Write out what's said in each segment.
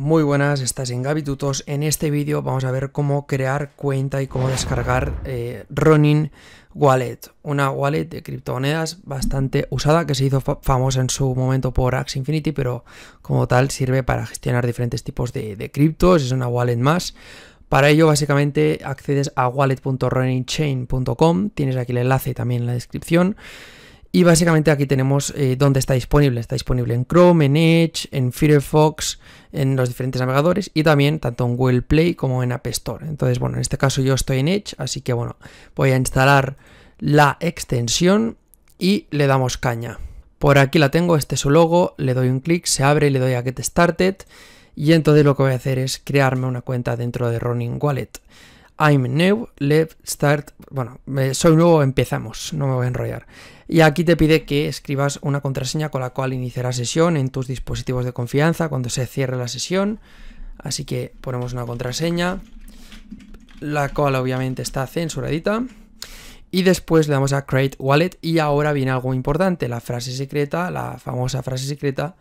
Muy buenas, estás en Gabitutos. En este vídeo vamos a ver cómo crear cuenta y cómo descargar eh, Running Wallet, una wallet de criptomonedas bastante usada que se hizo famosa en su momento por Axe Infinity, pero como tal sirve para gestionar diferentes tipos de, criptos, es una wallet más. Para ello básicamente accedes a wallet.runningchain.com. tienes aquí el enlace también en la descripción. Y básicamente aquí tenemos eh, dónde está disponible. Está disponible en Chrome, en Edge, en Firefox, en los diferentes navegadores y también tanto en Google Play como en App Store. Entonces, bueno, en este caso yo estoy en Edge, así que bueno, voy a instalar la extensión y le damos caña. Por aquí la tengo, este es su logo, le doy un clic, se abre, y le doy a Get Started y entonces lo que voy a hacer es crearme una cuenta dentro de Running Wallet. I'm new, let's start. Bueno, soy nuevo, empezamos, no me voy a enrollar. Y aquí te pide que escribas una contraseña con la cual iniciará sesión en tus dispositivos de confianza cuando se cierre la sesión. Así que ponemos una contraseña, la cual obviamente está censuradita. Y después le damos a Create Wallet y ahora viene algo importante, la frase secreta, la famosa frase secreta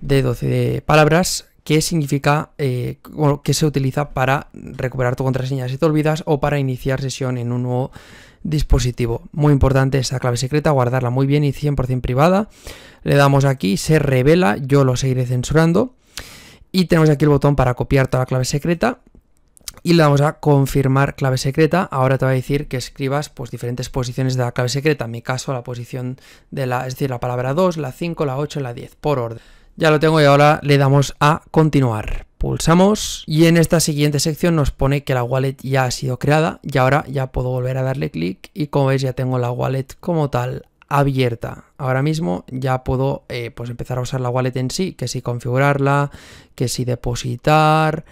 de 12 palabras qué significa, eh, qué se utiliza para recuperar tu contraseña si te olvidas o para iniciar sesión en un nuevo dispositivo. Muy importante esa clave secreta, guardarla muy bien y 100% privada. Le damos aquí, se revela, yo lo seguiré censurando. Y tenemos aquí el botón para copiar toda la clave secreta y le damos a confirmar clave secreta. Ahora te va a decir que escribas pues, diferentes posiciones de la clave secreta. En mi caso, la posición de la, es decir, la palabra 2, la 5, la 8 la 10, por orden. Ya lo tengo y ahora le damos a continuar. Pulsamos y en esta siguiente sección nos pone que la wallet ya ha sido creada y ahora ya puedo volver a darle clic y como veis ya tengo la wallet como tal abierta. Ahora mismo ya puedo eh, pues empezar a usar la wallet en sí, que si configurarla, que si depositar,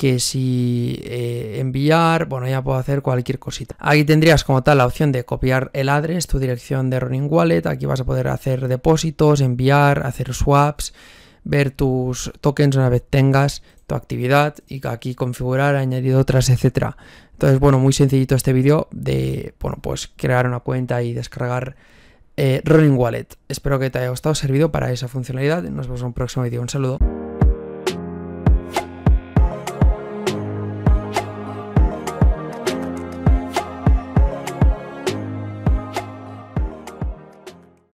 que si eh, enviar, bueno, ya puedo hacer cualquier cosita. Aquí tendrías como tal la opción de copiar el address, tu dirección de Running Wallet, aquí vas a poder hacer depósitos, enviar, hacer swaps, ver tus tokens una vez tengas tu actividad y aquí configurar, añadir otras, etcétera. Entonces, bueno, muy sencillito este vídeo de, bueno, pues crear una cuenta y descargar eh, Running Wallet. Espero que te haya gustado, servido para esa funcionalidad. Nos vemos en un próximo vídeo. Un saludo.